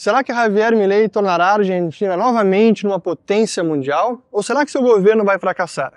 Será que Javier Milei tornará a Argentina novamente numa potência mundial? Ou será que seu governo vai fracassar?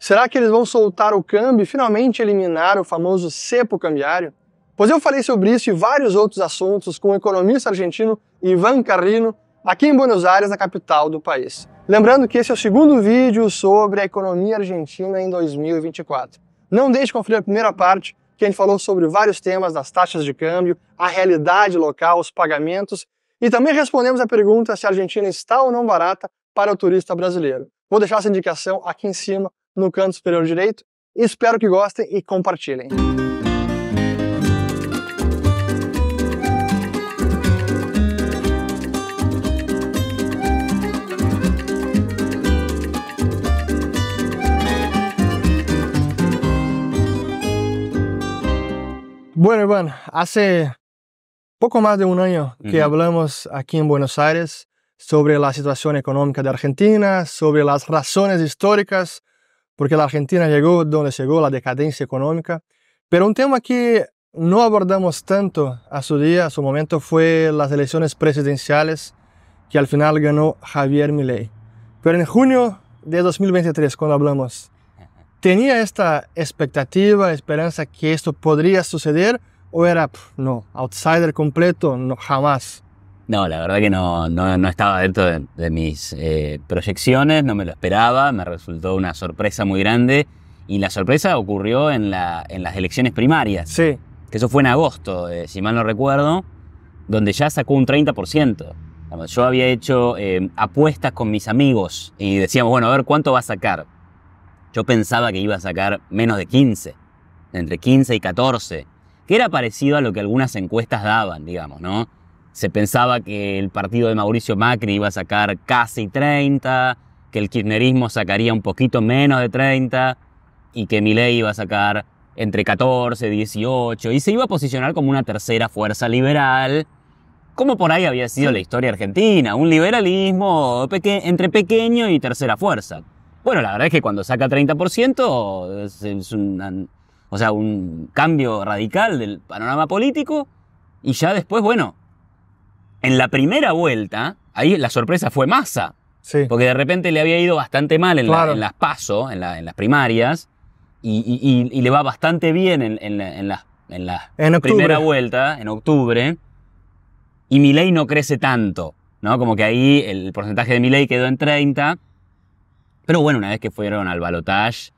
Será que eles vão soltar o câmbio e finalmente eliminar o famoso cepo cambiário? Pois eu falei sobre isso e vários outros assuntos com o economista argentino Ivan Carrino, aqui em Buenos Aires, na capital do país. Lembrando que esse é o segundo vídeo sobre a economia argentina em 2024. Não deixe de conferir a primeira parte, que a gente falou sobre vários temas das taxas de câmbio, a realidade local, os pagamentos e também respondemos a pergunta se a Argentina está ou não barata para o turista brasileiro. Vou deixar essa indicação aqui em cima, no canto superior direito. Espero que gostem e compartilhem. Bueno, Iván, hace poco más de un año que hablamos aquí en Buenos Aires sobre la situación económica de Argentina, sobre las razones históricas, porque la Argentina llegó donde llegó la decadencia económica. Pero un tema que no abordamos tanto a su día, a su momento, fue las elecciones presidenciales que al final ganó Javier Milei. Pero en junio de 2023, cuando hablamos, ¿tenía esta expectativa, esperanza que esto podría suceder? ¿O era, no, outsider completo? No, jamás. No, la verdad que no, no, estaba dentro de, mis eh, proyecciones, no me lo esperaba, me resultó una sorpresa muy grande y la sorpresa ocurrió en, la, en las elecciones primarias. Sí. Que eso fue en agosto, eh, si mal no recuerdo, donde ya sacó un 30%. Yo había hecho eh, apuestas con mis amigos y decíamos, bueno, a ver cuánto va a sacar. Yo pensaba que iba a sacar menos de 15, entre 15 y 14 que era parecido a lo que algunas encuestas daban, digamos, ¿no? Se pensaba que el partido de Mauricio Macri iba a sacar casi 30, que el kirchnerismo sacaría un poquito menos de 30 y que Milei iba a sacar entre 14, 18 y se iba a posicionar como una tercera fuerza liberal, como por ahí había sido la historia argentina, un liberalismo entre pequeño y tercera fuerza. Bueno, la verdad es que cuando saca 30% es un o sea, un cambio radical del panorama político, y ya después, bueno, en la primera vuelta, ahí la sorpresa fue masa. porque de repente le había ido bastante mal en, las en, las primarias, y, le va bastante bien en, la, en la, primera vuelta, en octubre, y Milei no crece tanto, ¿no? Como que ahí el porcentaje de Milei quedó en 30, pero bueno, una vez que fueron al balotage,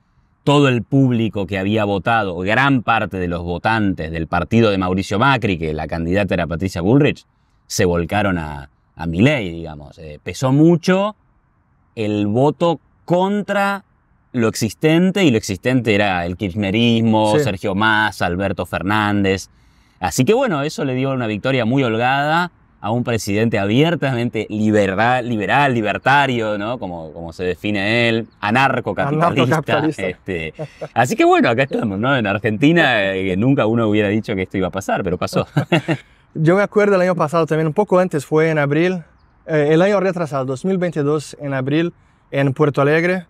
todo el público que había votado, gran parte de los votantes del partido de Mauricio Macri, que la candidata era Patricia Bullrich, se volcaron a, a Milei, digamos. Eh, pesó mucho el voto contra lo existente, y lo existente era el kirchnerismo, Sergio Más, Alberto Fernández. Así que bueno, eso le dio una victoria muy holgada a un presidente abiertamente liberal, liberal libertario, ¿no? Como, como se define él, anarcocapitalista. Anarco este. Así que bueno, acá estamos, ¿no? En Argentina eh, que nunca uno hubiera dicho que esto iba a pasar, pero pasó. Yo me acuerdo el año pasado también, un poco antes, fue en abril, eh, el año retrasado, 2022, en abril, en Puerto Alegre,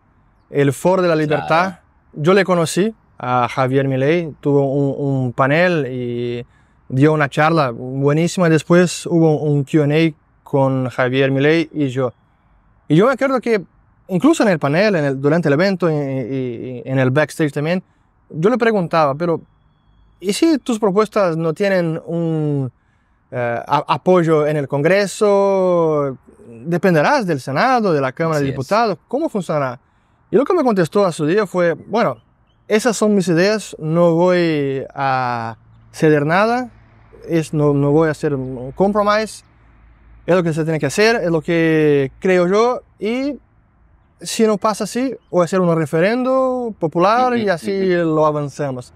el Foro de la Libertad. Yo le conocí a Javier Milei, tuvo un panel y dio una charla buenísima. Después hubo un QA con Javier Milei y yo. Y yo me acuerdo que incluso en el panel, en el, durante el evento y, en el backstage también, yo le preguntaba, pero ¿y si tus propuestas no tienen un eh, apoyo en el Congreso? ¿Dependerás del Senado, de la Cámara de Diputados? ¿Cómo funcionará? Y lo que me contestó a su día fue, bueno, esas son mis ideas, no voy a ceder nada, no, voy a hacer un compromise, es lo que se tiene que hacer, es lo que creo yo y si no pasa así, voy a hacer un referendo popular y así lo avanzamos.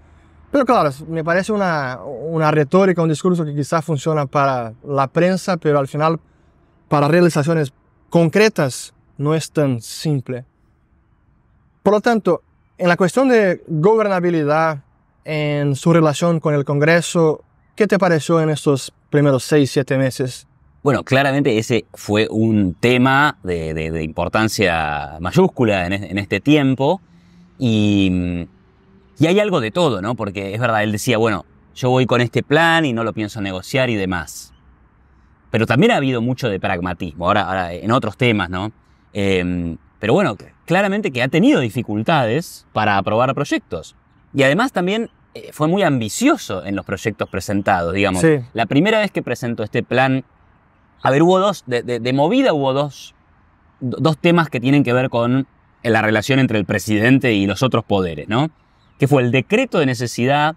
Pero claro, me parece una, una retórica, un discurso que quizás funciona para la prensa, pero al final para realizaciones concretas no es tan simple. Por lo tanto, en la cuestión de gobernabilidad, en su relación con el Congreso, ¿Qué te pareció en estos primeros seis, siete meses? Bueno, claramente ese fue un tema de, importancia mayúscula en, este tiempo y, hay algo de todo, ¿no? Porque es verdad, él decía, bueno, yo voy con este plan y no lo pienso negociar y demás. Pero también ha habido mucho de pragmatismo, ahora, en otros temas, ¿no? Em, pero bueno, claramente que ha tenido dificultades para aprobar proyectos. Y además también eh, fue muy ambicioso en los proyectos presentados, digamos. La primera vez que presentó este plan, a ver, hubo dos, de, movida hubo dos, temas que tienen que ver con la relación entre el presidente y los otros poderes, ¿no? Que fue el decreto de necesidad,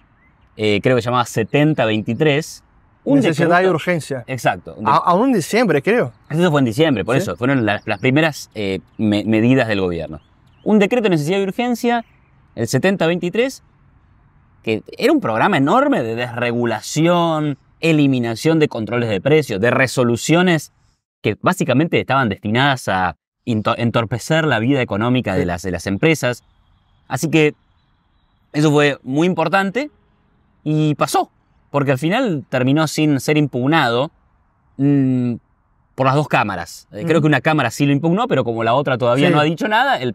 eh, creo que se llamaba 7023. Un necesidad decreto, y urgencia. Exacto. A Aún en diciembre, creo. Eso fue en diciembre, por eso. Fueron las, primeras eh, medidas del gobierno. Un decreto de necesidad y urgencia, el 7023, que era un programa enorme de desregulación, eliminación de controles de precios, de resoluciones que básicamente estaban destinadas a entorpecer la vida económica de las, de las empresas. Así que eso fue muy importante y pasó, porque al final terminó sin ser impugnado mm, por las dos cámaras. Eh, creo que una cámara sí lo impugnó, pero como la otra todavía no ha dicho nada, el,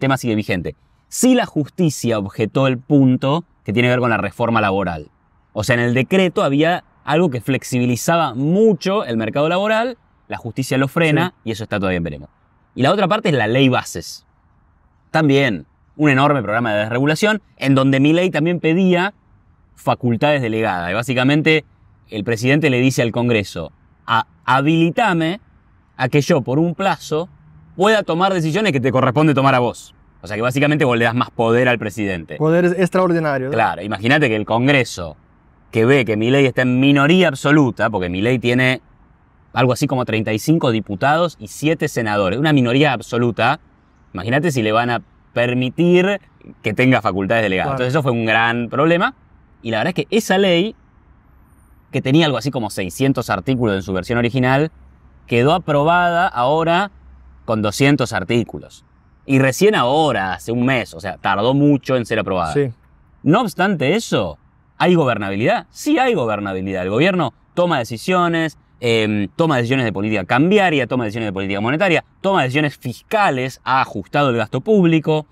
tema sigue vigente. Si la justicia objetó el punto que tiene que ver con la reforma laboral. O sea, en el decreto había algo que flexibilizaba mucho el mercado laboral, la justicia lo frena y eso está todavía en veremos. Y la otra parte es la ley bases. También un enorme programa de desregulación en donde mi ley también pedía facultades delegadas. Y básicamente el presidente le dice al Congreso, a, habilitame a que yo por un plazo pueda tomar decisiones que te corresponde tomar a vos. O sea que básicamente vos le das más poder al presidente. Poder extraordinario. Claro, imagínate que el Congreso, que ve que mi ley está en minoría absoluta, porque mi ley tiene algo así como 35 diputados y 7 senadores, una minoría absoluta, imagínate si le van a permitir que tenga facultades delegadas. Entonces eso fue un gran problema. Y la verdad es que esa ley, que tenía algo así como 600 artículos en su versión original, quedó aprobada ahora con 200 artículos. Y recién ahora, hace un mes, o sea, tardó mucho en ser aprobada. No obstante eso, ¿hay gobernabilidad? Sí hay gobernabilidad. El gobierno toma decisiones, em, toma decisiones de política cambiaria, toma decisiones de política monetaria, toma decisiones fiscales, ha ajustado el gasto público,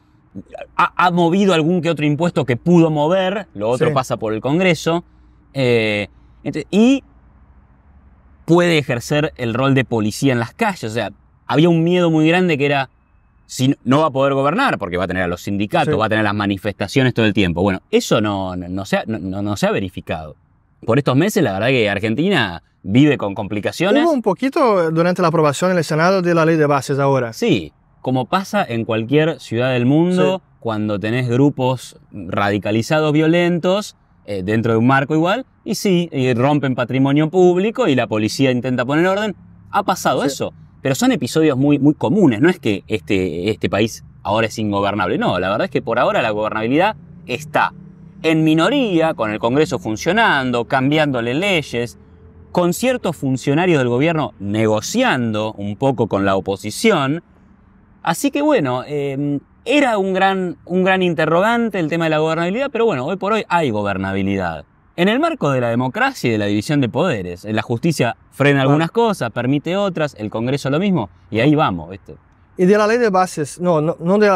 ha, movido algún que otro impuesto que pudo mover, lo otro pasa por el Congreso, eh, y puede ejercer el rol de policía en las calles. O sea, había un miedo muy grande que era si no va a poder gobernar, porque va a tener a los sindicatos, va a tener las manifestaciones todo el tiempo. Bueno, eso no, no, se ha, no, verificado. Por estos meses, la verdad que Argentina vive con complicaciones. Hubo un poquito durante la aprobación en el Senado de la ley de bases ahora. Sí, como pasa en cualquier ciudad del mundo, cuando tenés grupos radicalizados violentos, eh, dentro de un marco igual, y sí, rompen patrimonio público y la policía intenta poner orden. Ha pasado eso. Pero son episodios muy, muy comunes, no es que este, este país ahora es ingobernable, no, la verdad es que por ahora la gobernabilidad está en minoría, con el Congreso funcionando, cambiándole leyes, con ciertos funcionarios del gobierno negociando un poco con la oposición. Así que bueno, em, era un gran, un gran interrogante el tema de la gobernabilidad, pero bueno, hoy por hoy hay gobernabilidad. En el marco de la democracia y de la división de poderes, la justicia frena algunas cosas, permite otras, el Congreso lo mismo, y ahí vamos. esto. Y de la ley de bases, no, no, de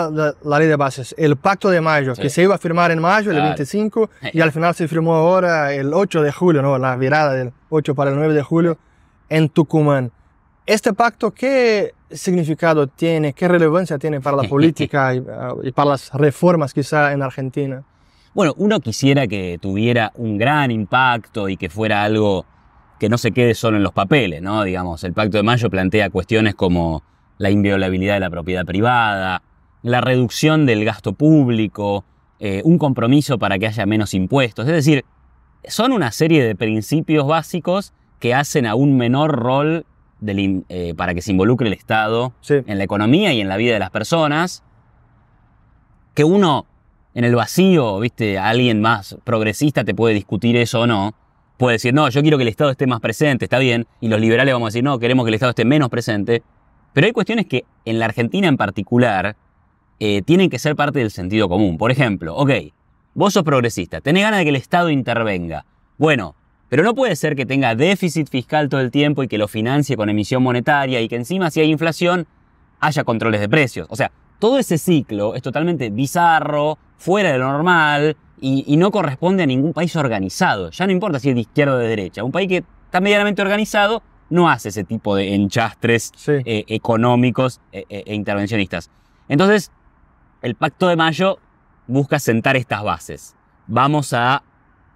la, ley de bases, el pacto de mayo, que se iba a firmar en mayo, del el 25, y al final se firmó ahora el 8 de julio, ¿no? la virada del 8 para el 9 de julio en Tucumán. ¿Este pacto qué significado tiene, qué relevancia tiene para la política y, ah, y para las reformas quizá en Argentina? Bueno, uno quisiera que tuviera un gran impacto y que fuera algo que no se quede solo en los papeles, ¿no? Digamos, el Pacto de Mayo plantea cuestiones como la inviolabilidad de la propiedad privada, la reducción del gasto público, eh, un compromiso para que haya menos impuestos. Es decir, son una serie de principios básicos que hacen a un menor rol eh, para que se involucre el Estado en la economía y en la vida de las personas, que uno en el vacío, viste, alguien más progresista te puede discutir eso o no. Puede decir, no, yo quiero que el Estado esté más presente, está bien. Y los liberales vamos a decir, no, queremos que el Estado esté menos presente. Pero hay cuestiones que en la Argentina en particular eh, tienen que ser parte del sentido común. Por ejemplo, ok, vos sos progresista, tenés ganas de que el Estado intervenga. Bueno, pero no puede ser que tenga déficit fiscal todo el tiempo y que lo financie con emisión monetaria y que encima si hay inflación haya controles de precios. O sea, todo ese ciclo es totalmente bizarro, fuera de lo normal y, no corresponde a ningún país organizado. Ya no importa si es de izquierda o de derecha. Un país que está medianamente organizado no hace ese tipo de enchastres eh, económicos eh, eh, e, intervencionistas. Entonces, el Pacto de Mayo busca sentar estas bases. Vamos a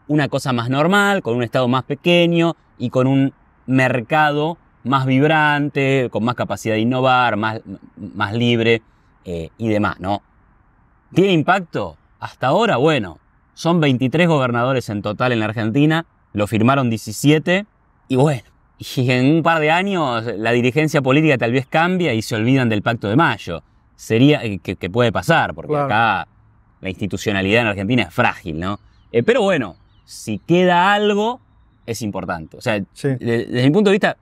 una cosa más normal, con un Estado más pequeño y con un mercado más vibrante, con más capacidad de innovar, más libre. Eh, y demás, ¿no? ¿Tiene impacto? Hasta ahora, bueno, son 23 gobernadores en total en la Argentina, lo firmaron 17 y bueno, y en un par de años la dirigencia política tal vez cambia y se olvidan del pacto de mayo. Sería eh, que, puede pasar, porque acá la institucionalidad en Argentina es frágil, ¿no? Eh, pero bueno, si queda algo, es importante. O sea, desde, desde mi punto de vista,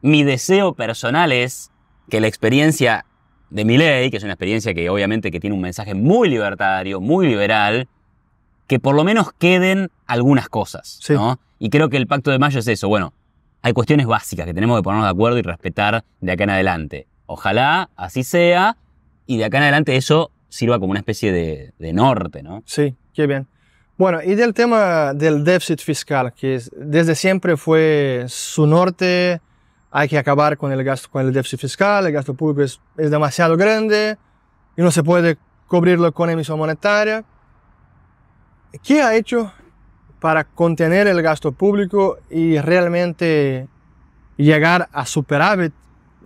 mi deseo personal es que la experiencia de ley, que es una experiencia que obviamente que tiene un mensaje muy libertario, muy liberal, que por lo menos queden algunas cosas. Y creo que el Pacto de Mayo es eso. Bueno, hay cuestiones básicas que tenemos que ponernos de acuerdo y respetar de acá en adelante. Ojalá así sea y de acá en adelante eso sirva como una especie de, norte, ¿no? Sí, qué bien. Bueno, y del tema del déficit fiscal, que desde siempre fue su norte hay que acabar con el gasto, con el déficit fiscal, el gasto público es, demasiado grande y no se puede cubrirlo con emisión monetaria. ¿Qué ha hecho para contener el gasto público y realmente llegar a superávit,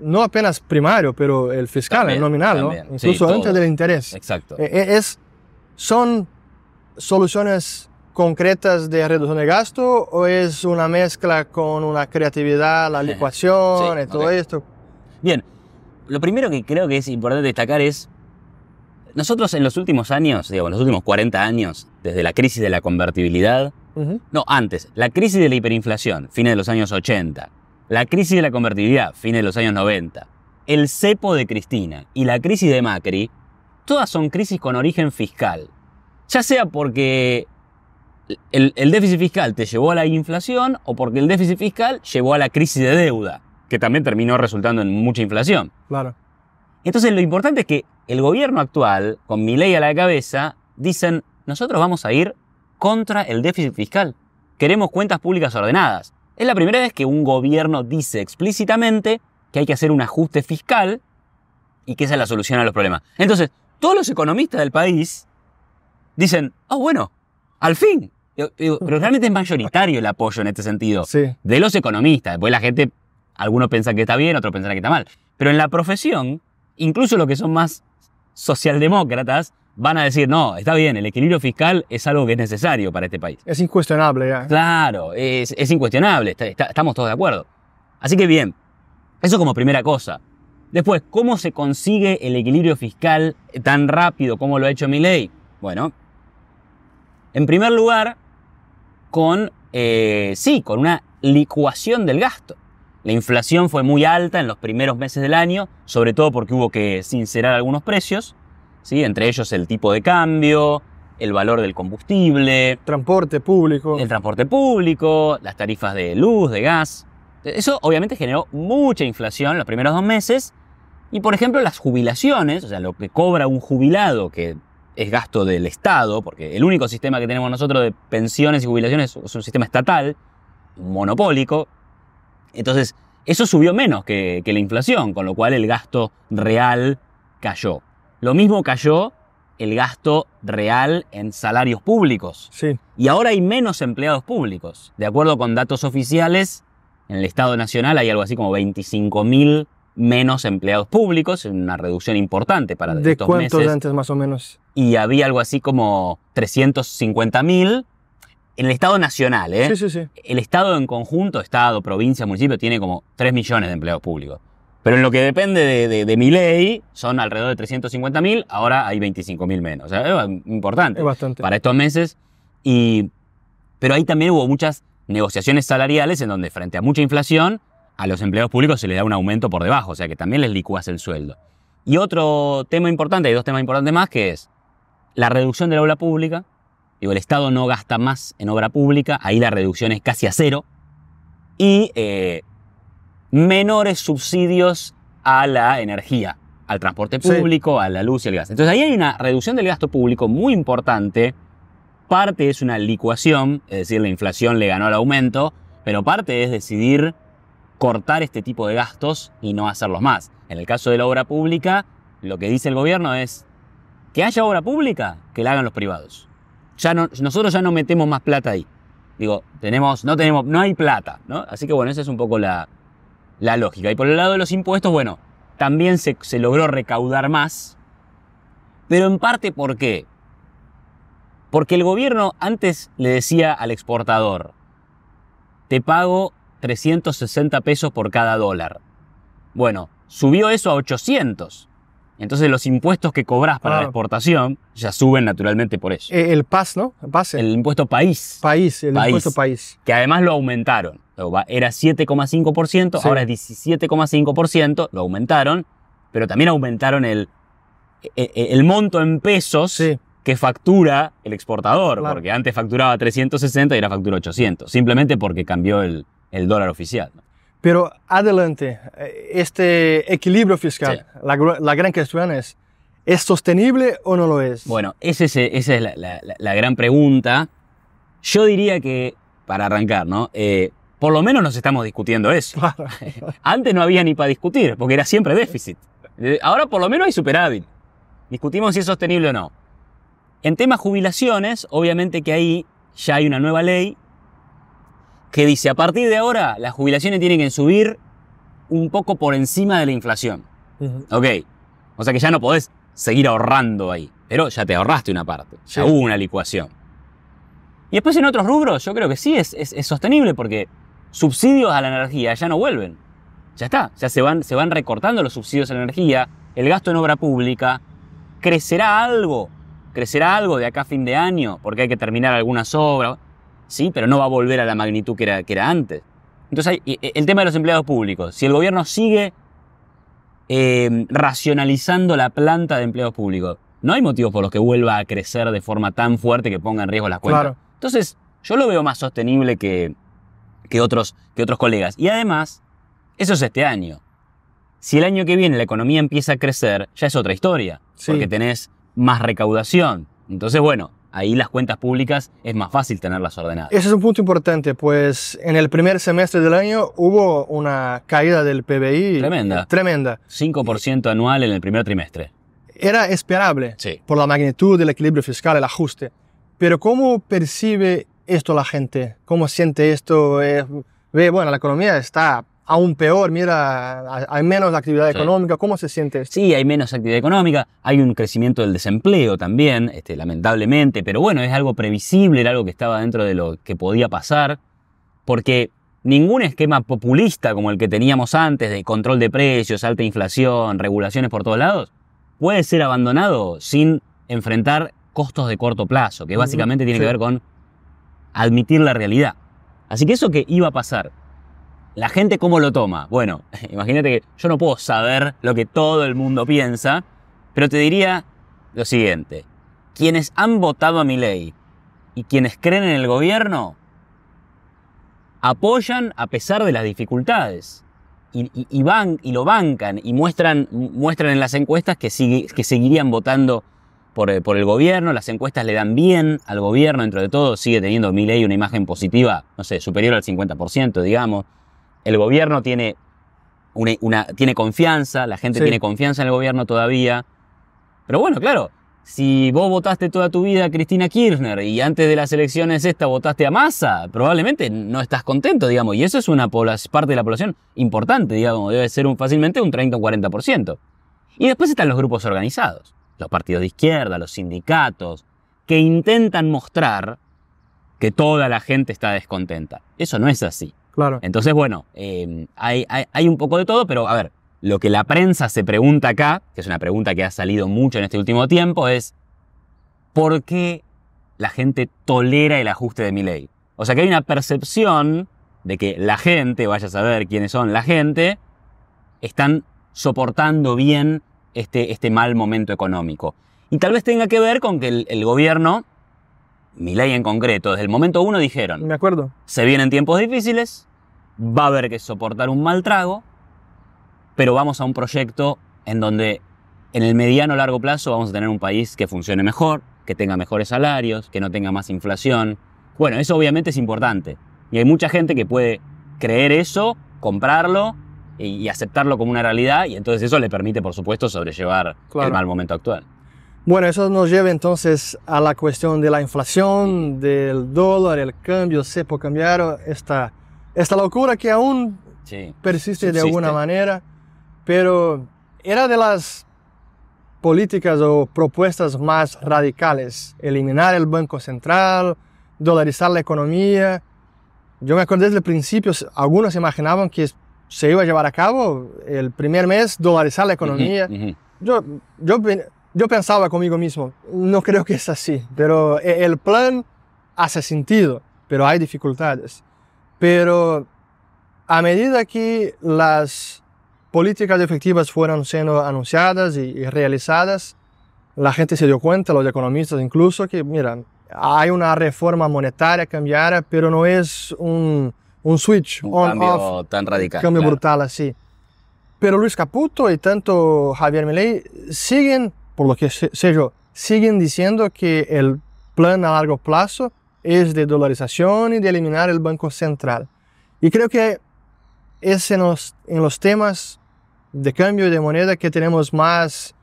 no apenas primario, pero el fiscal, el nominal, incluso antes del interés? Exacto. Eh, eh, es, son soluciones concretas de reducción de gasto o es una mezcla con una creatividad, la licuación y todo esto? Bien, lo primero que creo que es importante destacar es, nosotros en los últimos años, en los últimos 40 años, desde la crisis de la convertibilidad, no, antes, la crisis de la hiperinflación, fines de los años 80, la crisis de la convertibilidad, fines de los años 90, el cepo de Cristina y la crisis de Macri, todas son crisis con origen fiscal. Ya sea porque el, déficit fiscal te llevó a la inflación o porque el déficit fiscal llevó a la crisis de deuda, que también terminó resultando en mucha inflación. Claro. Entonces lo importante es que el gobierno actual, con mi ley a la cabeza, dicen, nosotros vamos a ir contra el déficit fiscal. Queremos cuentas públicas ordenadas. Es la primera vez que un gobierno dice explícitamente que hay que hacer un ajuste fiscal y que esa es la solución a los problemas. Entonces, todos los economistas del país dicen, oh, bueno, al fin, pero realmente es mayoritario el apoyo en este sentido. De los economistas. Después la gente, algunos piensan que está bien, otros piensan que está mal. Pero en la profesión, incluso los que son más socialdemócratas, van a decir, no, está bien, el equilibrio fiscal es algo que es necesario para este país. Es incuestionable. Claro, es, incuestionable, estamos todos de acuerdo. Así que bien, eso como primera cosa. Después, ¿cómo se consigue el equilibrio fiscal tan rápido como lo ha hecho mi ley? Bueno, en primer lugar, con, eh, sí, con una licuación del gasto. La inflación fue muy alta en los primeros meses del año, sobre todo porque hubo que sincerar algunos precios, ¿sí? entre ellos el tipo de cambio, el valor del combustible. Transporte público. El transporte público, las tarifas de luz, de gas. Eso obviamente generó mucha inflación los primeros dos meses. Y por ejemplo las jubilaciones, o sea, lo que cobra un jubilado que es gasto del Estado, porque el único sistema que tenemos nosotros de pensiones y jubilaciones es un sistema estatal, monopólico. Entonces, eso subió menos que, la inflación, con lo cual el gasto real cayó. Lo mismo cayó el gasto real en salarios públicos. Sí. Y ahora hay menos empleados públicos. De acuerdo con datos oficiales, en el Estado Nacional hay algo así como 25.000 menos empleados públicos, una reducción importante para ¿De estos cuántos meses. antes más o menos? Y había algo así como 350.000 en el Estado nacional, ¿eh? Sí, sí, sí. El Estado en conjunto, Estado, provincia, municipio, tiene como 3 millones de empleados públicos. Pero en lo que depende de, mi ley, son alrededor de 350.000, ahora hay 25.000 menos. es importante. Para estos meses. Y, pero ahí también hubo muchas negociaciones salariales en donde frente a mucha inflación a los empleados públicos se les da un aumento por debajo, o sea que también les licuas el sueldo. Y otro tema importante, hay dos temas importantes más, que es la reducción de la obra pública. Digo, el Estado no gasta más en obra pública, ahí la reducción es casi a cero. Y eh, menores subsidios a la energía, al transporte público, a la luz y al gas. Entonces ahí hay una reducción del gasto público muy importante. Parte es una licuación, es decir, la inflación le ganó al aumento, pero parte es decidir cortar este tipo de gastos y no hacerlos más. En el caso de la obra pública, lo que dice el gobierno es que haya obra pública, que la hagan los privados. Ya no, nosotros ya no metemos más plata ahí. Digo, tenemos, no tenemos, no hay plata, ¿no? Así que bueno, esa es un poco la, lógica. Y por el lado de los impuestos, bueno, también se, se logró recaudar más, pero en parte ¿por qué? Porque el gobierno antes le decía al exportador, te pago 360 pesos por cada dólar. Bueno, subió eso a 800. Entonces los impuestos que cobras para la exportación ya suben naturalmente por eso. Eh, el PAS, ¿no? PAS. El impuesto país. País, el país, impuesto país. Que además lo aumentaron. Era 7,5%, ahora es 17,5%, lo aumentaron, pero también aumentaron el, e, e, monto en pesos que factura el exportador, porque antes facturaba 360 y ahora factura 800, simplemente porque cambió el, el dólar oficial. Pero adelante, eh, este equilibrio fiscal, la, gran cuestión es, ¿es sostenible o no lo es? Bueno, esa es, la, gran pregunta. Yo diría que, para arrancar, ¿no? Eh, por lo menos nos estamos discutiendo eso. Antes no había ni para discutir, porque era siempre déficit. Eh, ahora por lo menos hay superávit. Discutimos si es sostenible o no. En temas jubilaciones, obviamente que ahí ya hay una nueva ley que dice, a partir de ahora las jubilaciones tienen que subir un poco por encima de la inflación. Ok, o sea que ya no podés seguir ahorrando ahí, pero ya te ahorraste una parte, ya hubo una licuación. Y después en otros rubros yo creo que sí es, sostenible porque subsidios a la energía ya no vuelven. Ya está, ya se van, se van recortando los subsidios a la energía, el gasto en obra pública, crecerá algo, crecerá algo de acá a fin de año, porque hay que terminar algunas obras sí, pero no va a volver a la magnitud que era, que era antes. Entonces, e, e, el tema de los empleados públicos. Si el gobierno sigue em, racionalizando la planta de empleados públicos, no hay motivos por los que vuelva a crecer de forma tan fuerte que ponga en riesgo las cuentas. Entonces, yo lo veo más sostenible que, que, otros, que otros colegas. Y además, eso es este año. Si el año que viene la economía empieza a crecer, ya es otra historia, porque tenés más recaudación. Entonces, bueno, ahí las cuentas públicas es más fácil tenerlas ordenadas. Ese es un punto importante, pues en el primer semestre del año hubo una caída del PBI. Tremenda. Tremenda. 5% anual en el primer trimestre. Era esperable por la magnitud del equilibrio fiscal, el ajuste. Pero ¿cómo percibe esto la gente? ¿Cómo siente esto? Eh, ve, bueno, la economía está aún peor, mira, hay menos actividad económica, ¿cómo se siente? Sí, hay menos actividad económica, hay un crecimiento del desempleo también, este, lamentablemente, pero bueno, es algo previsible, era algo que estaba dentro de lo que podía pasar, porque ningún esquema populista como el que teníamos antes de control de precios, alta inflación, regulaciones por todos lados, puede ser abandonado sin enfrentar costos de corto plazo, que básicamente tiene que ver con admitir la realidad. Así que eso que iba a pasar, ¿La gente cómo lo toma? Bueno, imagínate que yo no puedo saber lo que todo el mundo piensa, pero te diría lo siguiente. Quienes han votado a mi ley y quienes creen en el gobierno apoyan a pesar de las dificultades y, van, y lo bancan y muestran, muestran en las encuestas que, que seguirían votando por, eh, por, el gobierno, las encuestas le dan bien al gobierno, dentro de todo sigue teniendo mi ley una imagen positiva, no sé, superior al 50%, digamos el gobierno tiene, una, tiene confianza, la gente tiene confianza en el gobierno todavía. Pero bueno, claro, si vos votaste toda tu vida a Cristina Kirchner y antes de las elecciones esta votaste a Massa, probablemente no estás contento, digamos. Y eso es una parte de la población importante, digamos. Debe ser fácilmente un 30 o 40%. Y después están los grupos organizados. Los partidos de izquierda, los sindicatos, que intentan mostrar que toda la gente está descontenta. Eso no es así. Entonces, bueno, em, hay, un poco de todo, pero a ver, lo que la prensa se pregunta acá, que es una pregunta que ha salido mucho en este último tiempo, es ¿por qué la gente tolera el ajuste de mi ley? O sea que hay una percepción de que la gente, vaya a saber quiénes son la gente, están soportando bien este, este mal momento económico. Y tal vez tenga que ver con que el gobierno ley en concreto, desde el momento uno dijeron. Me acuerdo. Se vienen tiempos difíciles, va a haber que soportar un mal trago, pero vamos a un proyecto en donde en el mediano largo plazo vamos a tener un país que funcione mejor, que tenga mejores salarios, que no tenga más inflación. Bueno, eso obviamente es importante. Y hay mucha gente que puede creer eso, comprarlo y, aceptarlo como una realidad y entonces eso le permite, por supuesto, sobrellevar el mal momento actual. Bueno, eso nos lleva entonces a la cuestión de la inflación, del dólar, el cambio, se puede cambiar, esta, esta locura que aún persiste de alguna manera, pero era de las políticas o propuestas más radicales, eliminar el Banco Central, dolarizar la economía. Yo me acuerdo desde el principio, algunos imaginaban que se iba a llevar a cabo el primer mes, dolarizar la economía. Yo, yo yo pensaba conmigo mismo, no creo que es así, pero e, el plan hace sentido, pero hay dificultades. Pero a medida que las políticas efectivas fueron siendo anunciadas y, realizadas, la gente se dio cuenta, los economistas incluso, que mira, hay una reforma monetaria cambiada, pero no es un, un switch un cambio tan radical. cambio brutal así. Pero Luis Caputo y tanto Javier Milei siguen por lo que sé yo, siguen diciendo que el plan a largo plazo es de dolarización y de eliminar el Banco Central. Y creo que es en los, en los temas de cambio de moneda que tenemos más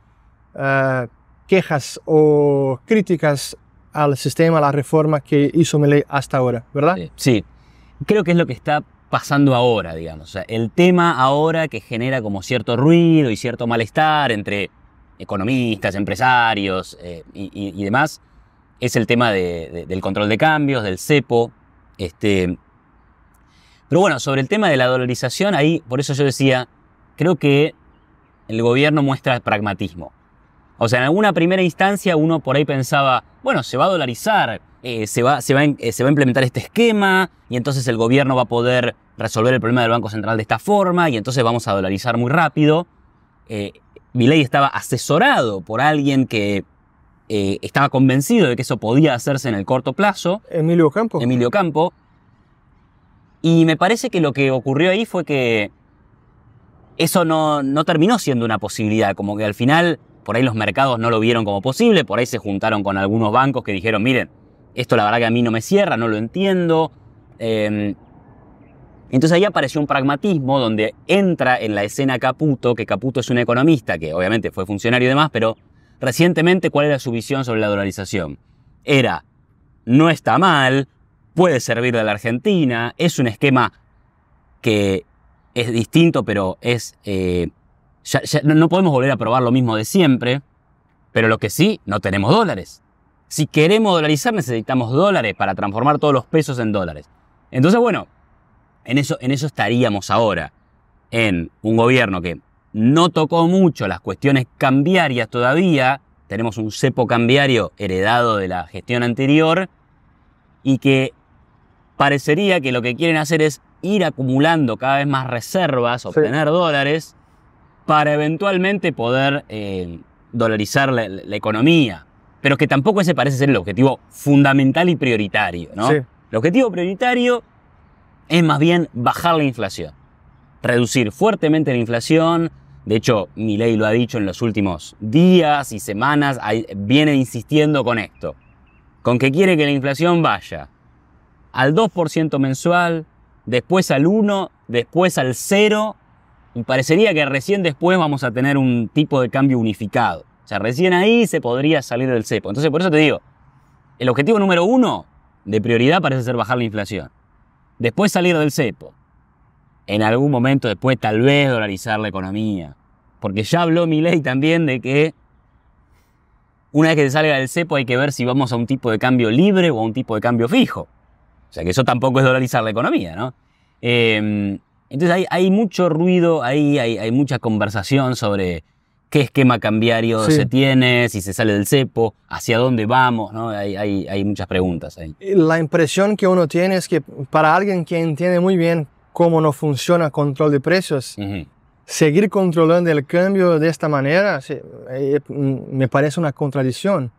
eh, quejas o críticas al sistema, a la reforma que hizo Melee hasta ahora, ¿verdad? Sí, creo que es lo que está pasando ahora, digamos. el tema ahora que genera como cierto ruido y cierto malestar entre economistas, empresarios eh, y, demás, es el tema del control de cambios, del cepo. Este. Pero bueno, sobre el tema de la dolarización, ahí por eso yo decía, creo que el gobierno muestra pragmatismo. O sea, en alguna primera instancia uno por ahí pensaba, bueno, se va a dolarizar, eh, se, va, eh, se va a implementar este esquema y entonces el gobierno va a poder resolver el problema del Banco Central de esta forma y entonces vamos a dolarizar muy rápido ley estaba asesorado por alguien que eh, estaba convencido de que eso podía hacerse en el corto plazo. Emilio Campo. Emilio Campo. Y me parece que lo que ocurrió ahí fue que eso no, no terminó siendo una posibilidad, como que al final por ahí los mercados no lo vieron como posible, por ahí se juntaron con algunos bancos que dijeron, miren, esto la verdad que a mí no me cierra, no lo entiendo. Em, entonces ahí apareció un pragmatismo donde entra en la escena Caputo, que Caputo es un economista, que obviamente fue funcionario y demás, pero recientemente cuál era su visión sobre la dolarización. Era, no está mal, puede servir de la Argentina, es un esquema que es distinto, pero es... Eh, no podemos volver a probar lo mismo de siempre, pero lo que sí, no tenemos dólares. Si queremos dolarizar necesitamos dólares para transformar todos los pesos en dólares. Entonces, bueno, en eso, en eso estaríamos ahora, en un gobierno que no tocó mucho las cuestiones cambiarias todavía, tenemos un cepo cambiario heredado de la gestión anterior, y que parecería que lo que quieren hacer es ir acumulando cada vez más reservas, obtener dólares, para eventualmente poder eh, dolarizar la, economía. Pero que tampoco ese parece ser el objetivo fundamental y prioritario, ¿no? El objetivo prioritario es más bien bajar la inflación, reducir fuertemente la inflación. De hecho, mi ley lo ha dicho en los últimos días y semanas, viene insistiendo con esto, con que quiere que la inflación vaya al 2% mensual, después al 1, después al 0, y parecería que recién después vamos a tener un tipo de cambio unificado. O sea, recién ahí se podría salir del cepo. Entonces, por eso te digo, el objetivo número uno de prioridad parece ser bajar la inflación después salir del cepo, en algún momento después tal vez dolarizar la economía, porque ya habló mi ley también de que una vez que se salga del cepo hay que ver si vamos a un tipo de cambio libre o a un tipo de cambio fijo. O sea que eso tampoco es dolarizar la economía, ¿no? Em, entonces hay, mucho ruido ahí, hay, hay mucha conversación sobre qué esquema cambiario se tiene, si se sale del cepo, hacia dónde vamos, Hay, muchas preguntas ahí. La impresión que uno tiene es que para alguien que entiende muy bien cómo no funciona control de precios, seguir controlando el cambio de esta manera eh, me parece una contradicción.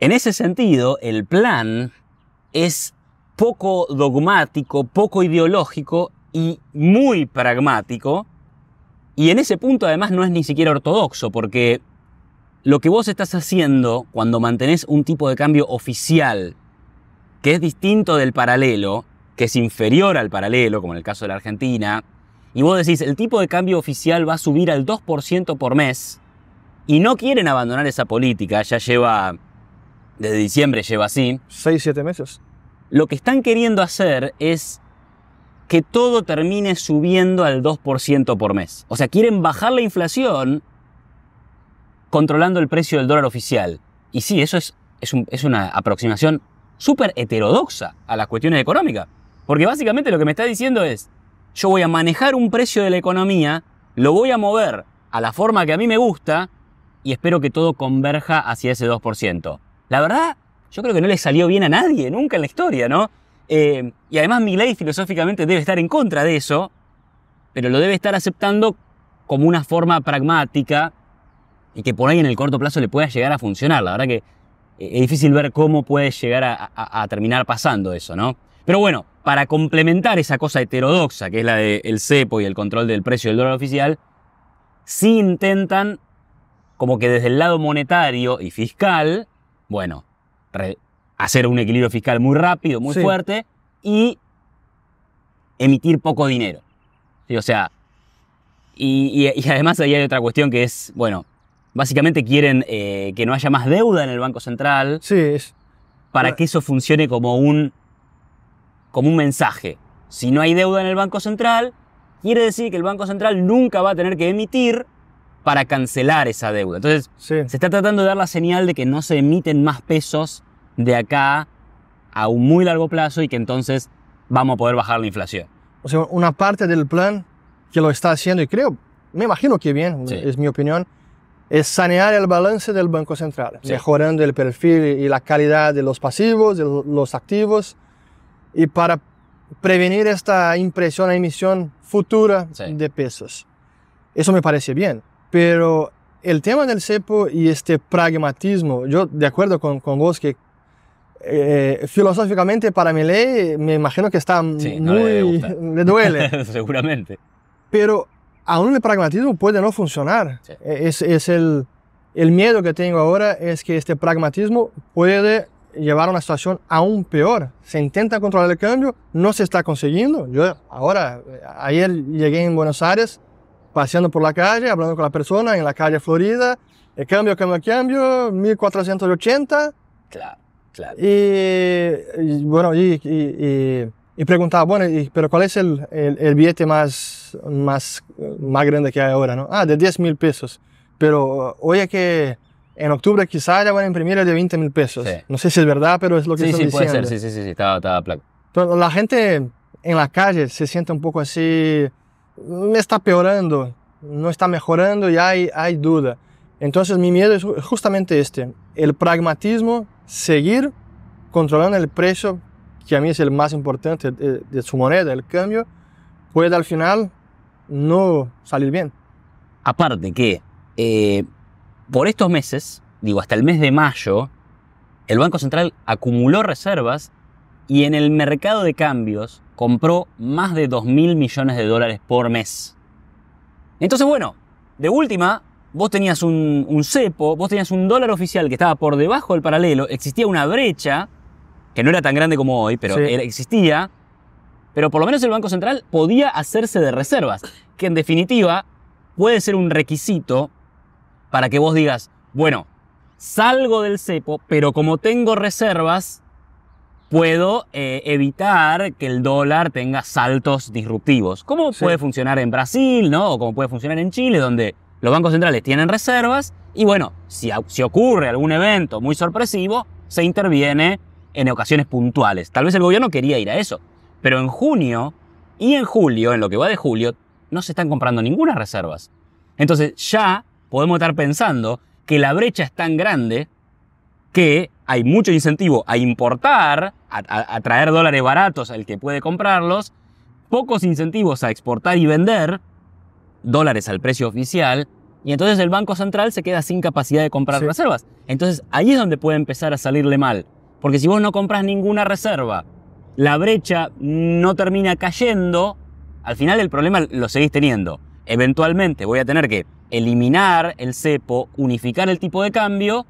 En ese sentido, el plan es poco dogmático, poco ideológico y muy pragmático y en ese punto además no es ni siquiera ortodoxo, porque lo que vos estás haciendo cuando mantenés un tipo de cambio oficial, que es distinto del paralelo, que es inferior al paralelo, como en el caso de la Argentina, y vos decís, el tipo de cambio oficial va a subir al 2% por mes, y no quieren abandonar esa política, ya lleva, desde diciembre lleva así. 6, 7 meses. Lo que están queriendo hacer es que todo termine subiendo al 2% por mes. O sea, quieren bajar la inflación controlando el precio del dólar oficial. Y sí, eso es, es, una aproximación súper heterodoxa a las cuestiones económicas. Porque básicamente lo que me está diciendo es, yo voy a manejar un precio de la economía, lo voy a mover a la forma que a mí me gusta y espero que todo converja hacia ese 2%. La verdad, yo creo que no le salió bien a nadie, nunca en la historia, ¿no? Eh, y además ley filosóficamente debe estar en contra de eso, pero lo debe estar aceptando como una forma pragmática y que por ahí en el corto plazo le pueda llegar a funcionar. La verdad que eh, es difícil ver cómo puede llegar a, terminar pasando eso, ¿no? Pero bueno, para complementar esa cosa heterodoxa que es la del cepo y el control del precio del dólar oficial, sí intentan como que desde el lado monetario y fiscal, bueno, hacer un equilibrio fiscal muy rápido, muy fuerte y emitir poco dinero. ¿Sí? O sea, y, además ahí hay otra cuestión que es, bueno, básicamente quieren eh, que no haya más deuda en el Banco Central. es. Para ah. que eso funcione como un, como un mensaje. Si no hay deuda en el Banco Central, quiere decir que el Banco Central nunca va a tener que emitir para cancelar esa deuda. Entonces, se está tratando de dar la señal de que no se emiten más pesos de acá a un muy largo plazo y que entonces vamos a poder bajar la inflación. O sea, una parte del plan que lo está haciendo, y creo, me imagino que bien, es mi opinión, es sanear el balance del Banco Central, mejorando el perfil y la calidad de los pasivos, de los activos, y para prevenir esta impresión a emisión futura de pesos. Eso me parece bien, pero el tema del cepo y este pragmatismo, yo de acuerdo con, con vos que eh, filosóficamente para mi ley, me imagino que está muy... le, duele. Seguramente. Pero aún el pragmatismo puede no funcionar. Eh, es, es el, el, miedo que tengo ahora es que este pragmatismo puede llevar a una situación aún peor. Se intenta controlar el cambio, no se está consiguiendo. Yo ahora, eh, ayer llegué en Buenos Aires, paseando por la calle, hablando con la persona en la calle Florida, el cambio, cambio, cambio, 1480. Claro y, bueno, y, y, preguntaba, bueno, pero ¿cuál es el, el, billete más, más, más grande que hay ahora? ¿no? Ah, de 10 mil pesos. Pero uh, oye que en octubre quizás ya van a imprimir el de 20 mil pesos. No sé si es verdad, pero es lo que sí, sí, diciendo. Puede ser. Sí, sí, sí, estaba, estaba la gente en la calle se siente un poco así, mm, me está peorando, no está mejorando y hay, hay duda. Entonces mi miedo es justamente este, el pragmatismo seguir controlando el precio, que a mí es el más importante eh, de, su moneda, el cambio, puede al final no salir bien. Aparte que eh, por estos meses, digo, hasta el mes de mayo, el Banco Central acumuló reservas y en el mercado de cambios compró más de 2 mil millones de dólares por mes. Entonces, bueno, de última, vos tenías un, cepo, vos tenías un dólar oficial que estaba por debajo del paralelo, existía una brecha, que no era tan grande como hoy, pero existía, pero por lo menos el Banco Central podía hacerse de reservas, que en definitiva puede ser un requisito para que vos digas, bueno, salgo del cepo, pero como tengo reservas, puedo eh, evitar que el dólar tenga saltos disruptivos. ¿Cómo puede funcionar en Brasil, no? O como puede funcionar en Chile, donde los bancos centrales tienen reservas y bueno, si, ocurre algún evento muy sorpresivo, se interviene en ocasiones puntuales. Tal vez el gobierno quería ir a eso, pero en junio y en julio, en lo que va de julio, no se están comprando ninguna reservas. Entonces ya podemos estar pensando que la brecha es tan grande que hay mucho incentivo a importar, a, traer dólares baratos al que puede comprarlos, pocos incentivos a exportar y vender, dólares al precio oficial, y entonces el Banco Central se queda sin capacidad de comprar reservas. Entonces ahí es donde puede empezar a salirle mal. Porque si vos no compras ninguna reserva, la brecha no termina cayendo, al final el problema lo seguís teniendo. Eventualmente voy a tener que eliminar el cepo, unificar el tipo de cambio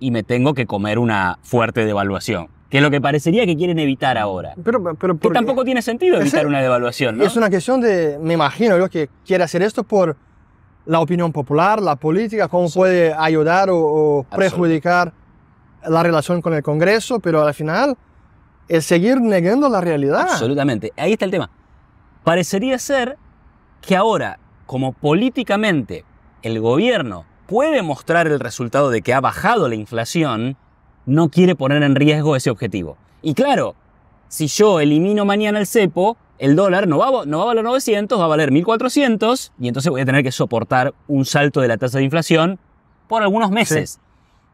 y me tengo que comer una fuerte devaluación que es lo que parecería que quieren evitar ahora. Pero, pero que tampoco tiene sentido evitar una devaluación, ¿no? Es una cuestión de, me imagino yo, que quiere hacer esto por la opinión popular, la política, cómo puede ayudar o, o perjudicar la relación con el Congreso, pero al final es seguir negando la realidad. Absolutamente, ahí está el tema. Parecería ser que ahora, como políticamente el gobierno puede mostrar el resultado de que ha bajado la inflación, no quiere poner en riesgo ese objetivo. Y claro, si yo elimino mañana el cepo, el dólar no va, no va a valer 900, va a valer 1400 y entonces voy a tener que soportar un salto de la tasa de inflación por algunos meses.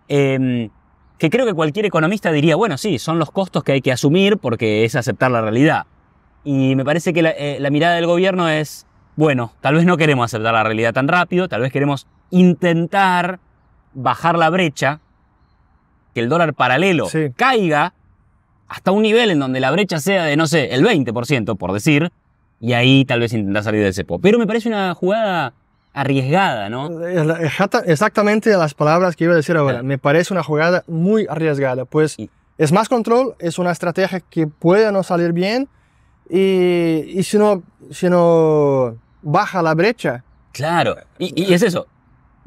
Em, que creo que cualquier economista diría, bueno, sí, son los costos que hay que asumir porque es aceptar la realidad. Y me parece que la eh, mirada del gobierno es, bueno, tal vez no queremos aceptar la realidad tan rápido, tal vez queremos intentar bajar la brecha que el dólar paralelo caiga hasta un nivel en donde la brecha sea de, no sé, el 20%, por decir, y ahí tal vez intentar salir del cepo. Pero me parece una jugada arriesgada, ¿no? Exactamente las palabras que iba a decir ahora. Me parece una jugada muy arriesgada, pues es más control, es una estrategia que puede no salir bien y, si, no, si no baja la brecha. Claro, y es eso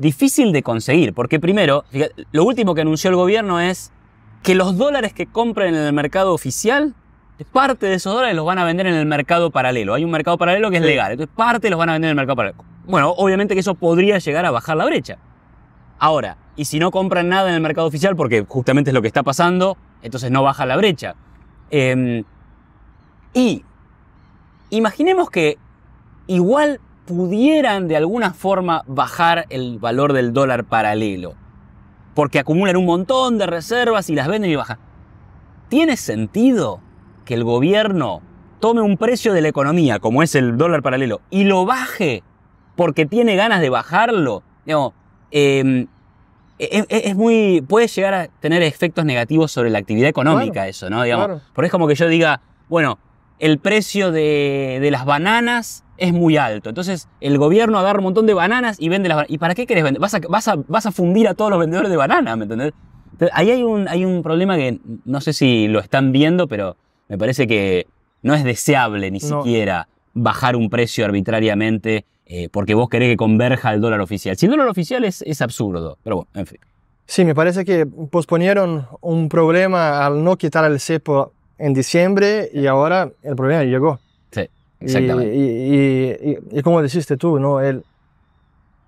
difícil de conseguir, porque primero, lo último que anunció el gobierno es que los dólares que compran en el mercado oficial, parte de esos dólares los van a vender en el mercado paralelo. Hay un mercado paralelo que es legal, entonces parte los van a vender en el mercado paralelo. Bueno, obviamente que eso podría llegar a bajar la brecha. Ahora, y si no compran nada en el mercado oficial, porque justamente es lo que está pasando, entonces no baja la brecha. Em, y imaginemos que igual pudieran de alguna forma bajar el valor del dólar paralelo, porque acumulan un montón de reservas y las venden y bajan. ¿Tiene sentido que el gobierno tome un precio de la economía, como es el dólar paralelo, y lo baje porque tiene ganas de bajarlo? Em, e, e, e, es, muy. puede llegar a tener efectos negativos sobre la actividad económica, eso, ¿no? Digamos, Porque es como que yo diga, bueno, el precio de las bananas es muy alto. Entonces el gobierno agarra un montón de bananas y vende las bananas. ¿Y para qué querés vender? Vas a, vas vas a fundir a todos los vendedores de bananas, ¿me entendés? ahí hay un, hay un problema que no sé si lo están viendo, pero me parece que no es deseable ni siquiera bajar un precio arbitrariamente eh, porque vos querés que converja el dólar oficial. Si el dólar oficial es, es absurdo, pero bueno, en fin. Sí, me parece que posponieron un problema al no quitar el cepo en diciembre y ahora el problema llegó. Exactamente. Y, y, y, como deciste tú, ¿no? El,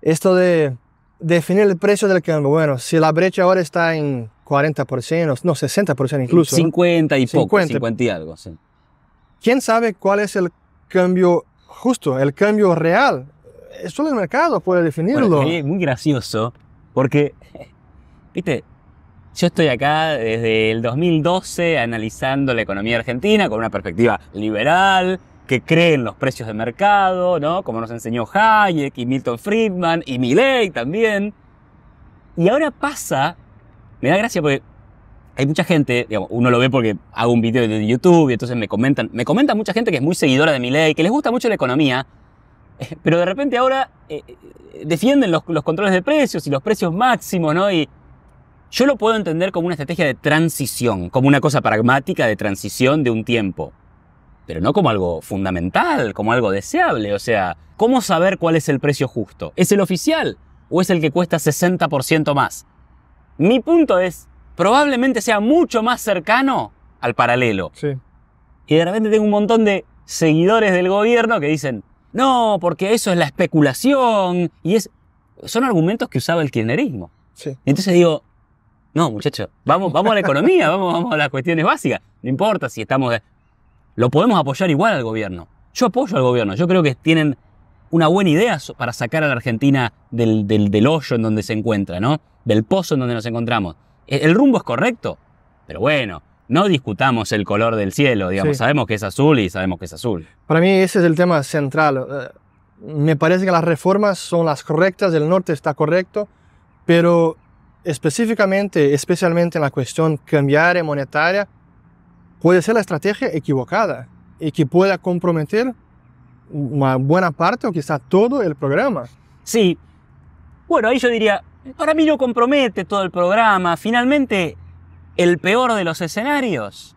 esto de definir el precio del cambio. Bueno, si la brecha ahora está en 40%, no, 60% incluso. 50 y poco, 50, y algo, ¿Quién sabe cuál es el cambio justo, el cambio real? Solo el mercado puede definirlo. es muy gracioso porque, viste, yo estoy acá desde el 2012 analizando la economía argentina con una perspectiva liberal, que creen los precios de mercado, ¿no? Como nos enseñó Hayek y Milton Friedman y Milley también. Y ahora pasa, me da gracia porque hay mucha gente, uno lo ve porque hago un video de YouTube y entonces me comentan, me comenta mucha gente que es muy seguidora de Milley, que les gusta mucho la economía, pero de repente ahora eh, eh, defienden los, los, controles de precios y los precios máximos, ¿no? Y yo lo puedo entender como una estrategia de transición, como una cosa pragmática de transición de un tiempo pero no como algo fundamental, como algo deseable. O sea, ¿cómo saber cuál es el precio justo? ¿Es el oficial o es el que cuesta 60% más? Mi punto es, probablemente sea mucho más cercano al paralelo. Y de repente tengo un montón de seguidores del gobierno que dicen, no, porque eso es la especulación. Y es, son argumentos que usaba el kirchnerismo. Y entonces digo, no, muchachos, vamos, vamos a la economía, vamos, vamos a las cuestiones básicas. No importa si estamos lo podemos apoyar igual al gobierno. Yo apoyo al gobierno. Yo creo que tienen una buena idea para sacar a la Argentina del, del, hoyo en donde se encuentra, ¿no? Del pozo en donde nos encontramos. E, el rumbo es correcto, pero bueno, no discutamos el color del cielo, digamos. Sabemos que es azul y sabemos que es azul. Para mí ese es el tema central. Eh, me parece que las reformas son las correctas, el norte está correcto, pero específicamente, especialmente en la cuestión cambiaria monetaria, puede ser la estrategia equivocada y que pueda comprometer una buena parte o quizá todo el programa. Sí. Bueno, ahí yo diría, para mí no compromete todo el programa. Finalmente, el peor de los escenarios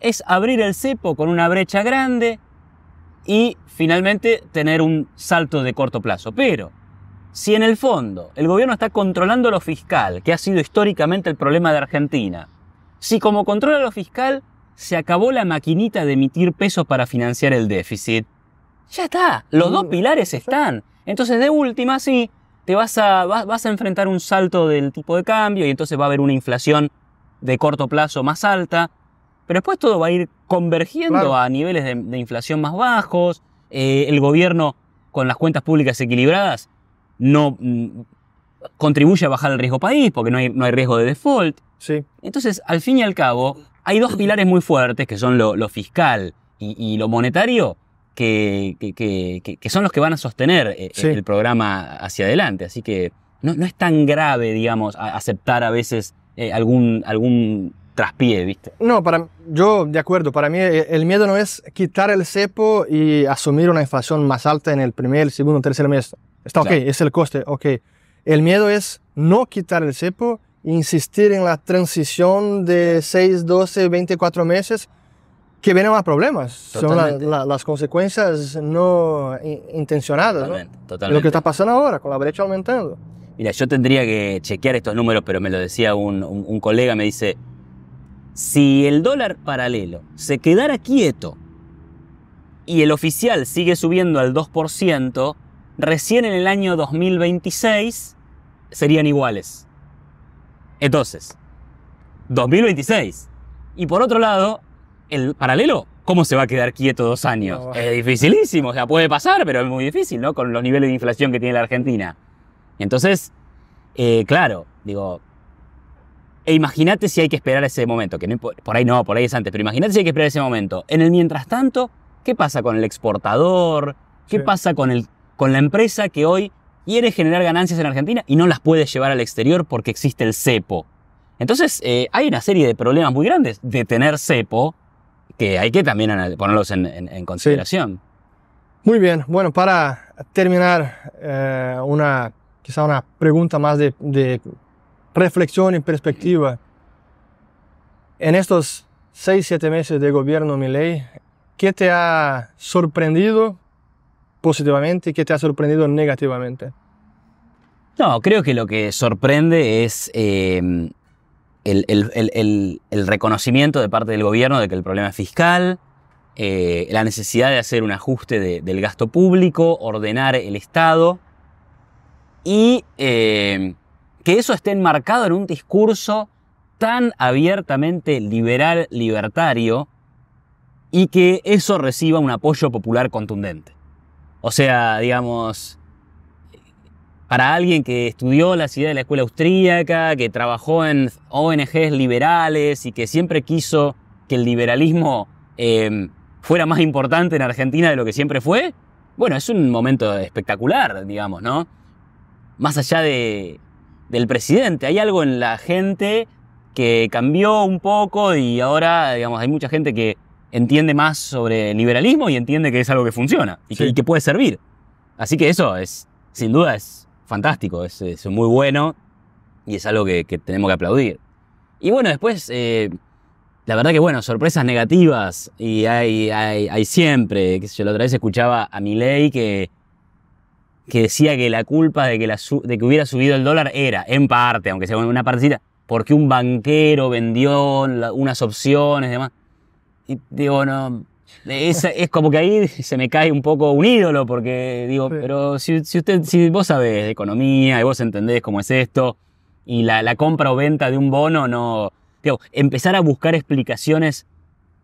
es abrir el cepo con una brecha grande y finalmente tener un salto de corto plazo. Pero si en el fondo el gobierno está controlando lo fiscal, que ha sido históricamente el problema de Argentina, si como controla lo fiscal se acabó la maquinita de emitir pesos para financiar el déficit. Ya está, los dos mm. pilares están. Entonces, de última, sí, te vas a, vas a enfrentar un salto del tipo de cambio y entonces va a haber una inflación de corto plazo más alta. Pero después todo va a ir convergiendo a niveles de, inflación más bajos. Eh, el gobierno, con las cuentas públicas equilibradas, no mm, contribuye a bajar el riesgo país porque no hay, no hay riesgo de default. Sí. Entonces, al fin y al cabo, hay dos pilares muy fuertes que son lo, fiscal y, lo monetario. Que, son los que van a sostener eh, el programa hacia adelante. Así que no, es tan grave, digamos, aceptar a veces eh, algún, algún traspié, ¿viste? No, para, yo de acuerdo, para mí eh, el miedo no es quitar el cepo y asumir una inflación más alta en el primer, segundo, tercer mes. Está ok, es el coste, ok. El miedo es no quitar el cepo insistir en la transición de 6, 12, 24 meses, que vienen más problemas. Son las consecuencias no intencionadas. Totalmente, Lo que está pasando ahora, con la brecha aumentando. Mira, yo tendría que chequear estos números, pero me lo decía un, un colega, me dice, si el dólar paralelo se quedara quieto y el oficial sigue subiendo al 2%, recién en el año 2026 serían iguales. Entonces, 2026. Y por otro lado, el paralelo, ¿cómo se va a quedar quieto dos años? Es dificilísimo, o sea, puede pasar, pero es muy difícil, ¿no? Con los niveles de inflación que tiene la Argentina. Entonces, eh, claro, digo, e imagínate si hay que esperar ese momento, que por ahí no, por ahí es antes, pero imagínate si hay que esperar ese momento. En el mientras tanto, ¿qué pasa con el exportador? ¿Qué pasa con, el, con la empresa que hoy quiere generar ganancias en Argentina y no las puede llevar al exterior porque existe el cepo. Entonces eh, hay una serie de problemas muy grandes de tener cepo que hay que también ponerlos en, consideración. Muy bien, bueno, para terminar, eh, una, quizá una pregunta más de, reflexión y perspectiva. En estos seis, siete meses de gobierno Milei, ¿qué te ha sorprendido positivamente y que te ha sorprendido negativamente? No, creo que lo que sorprende es em, el, reconocimiento de parte del gobierno de que el problema es fiscal, eh, la necesidad de hacer un ajuste del gasto público, ordenar el Estado y em, que eso esté enmarcado en un discurso tan abiertamente liberal, libertario y que eso reciba un apoyo popular contundente. O sea, digamos, para alguien que estudió la ciudad de la escuela austríaca, que trabajó en ONGs liberales y que siempre quiso que el liberalismo em, fuera más importante en Argentina de lo que siempre fue, bueno, es un momento espectacular, digamos, ¿no? Más allá de, del presidente, hay algo en la gente que cambió un poco y ahora, digamos, hay mucha gente que entiende más sobre liberalismo y entiende que es algo que funciona y, que, puede servir. Así que eso es, sin duda, es fantástico, es, muy bueno y es algo que, tenemos que aplaudir. Y bueno, después, eh, la verdad que bueno, sorpresas negativas y hay, hay, siempre. yo la otra vez escuchaba a Milei que, que decía que la culpa de que, la, de que hubiera subido el dólar era, en parte, aunque sea una partecita, porque un banquero vendió unas opciones y demás. Y digo, no. Es, es como que ahí se me cae un poco un ídolo, porque digo, pero si, si, usted, si vos sabés de economía y vos entendés cómo es esto, y la, la compra o venta de un bono, no. empezar a buscar explicaciones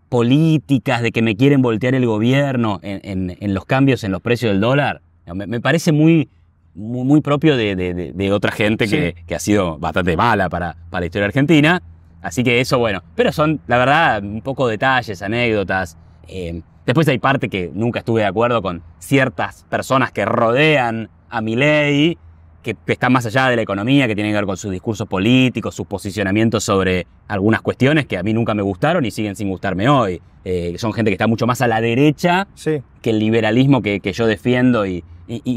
políticas de que me quieren voltear el gobierno en, en, los cambios en los precios del dólar, me, parece muy, muy, propio de, de, otra gente que, que, ha sido bastante mala para, para la historia argentina Así que eso, bueno. Pero son, la verdad, un poco detalles, anécdotas. Eh, después hay parte que nunca estuve de acuerdo con ciertas personas que rodean a mi que, que están más allá de la economía, que tienen que ver con sus discursos políticos, sus posicionamientos sobre algunas cuestiones que a mí nunca me gustaron y siguen sin gustarme hoy. Eh, son gente que está mucho más a la derecha que el liberalismo que, yo defiendo y,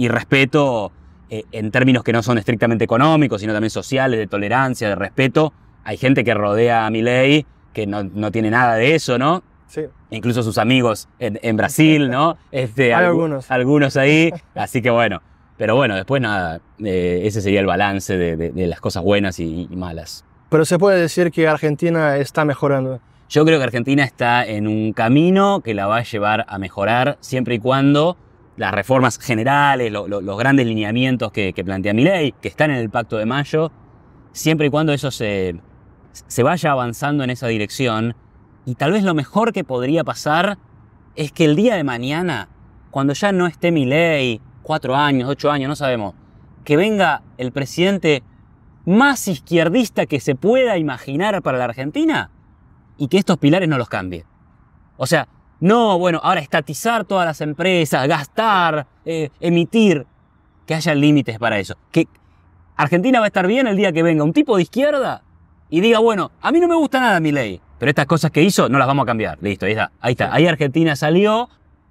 respeto eh, en términos que no son estrictamente económicos, sino también sociales, de tolerancia, de respeto hay gente que rodea a Milei que no, tiene nada de eso, ¿no? Sí. Incluso sus amigos en, Brasil, ¿no? Este, hay algunos. Algunos ahí. Así que bueno. Pero bueno, después nada, eh, ese sería el balance de, las cosas buenas y, malas. Pero se puede decir que Argentina está mejorando. Yo creo que Argentina está en un camino que la va a llevar a mejorar siempre y cuando las reformas generales, los grandes lineamientos que, plantea mi que están en el Pacto de Mayo, siempre y cuando eso se, se vaya avanzando en esa dirección y tal vez lo mejor que podría pasar es que el día de mañana, cuando ya no esté mi ley, cuatro años, ocho años, no sabemos, que venga el presidente más izquierdista que se pueda imaginar para la Argentina y que estos pilares no los cambie. O sea, no, bueno, ahora estatizar todas las empresas, gastar, eh, emitir, que haya límites para eso. Que Argentina va a estar bien el día que venga un tipo de izquierda y diga, bueno, a mí no me gusta nada mi ley, pero estas cosas que hizo no las vamos a cambiar. Listo, ahí está. Ahí, está. ahí Argentina salió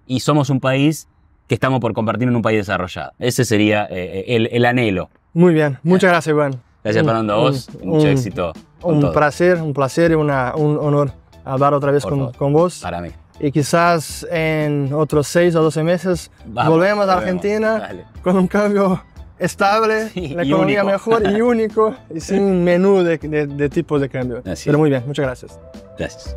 y somos un país que estamos por convertir en un país desarrollado. Ese sería eh, eh, el, el, anhelo. Muy bien, muchas gracias, Iván. Gracias, Fernando, a vos. Un, Mucho éxito. Un placer, un placer y un honor hablar otra vez con, con, vos. Para mí. Y quizás en otros seis o 12 meses volvemos a Argentina con un cambio estable, la economía mejor y único, y sin menú de, tipos de cambio. Pero muy bien, muchas gracias. Gracias.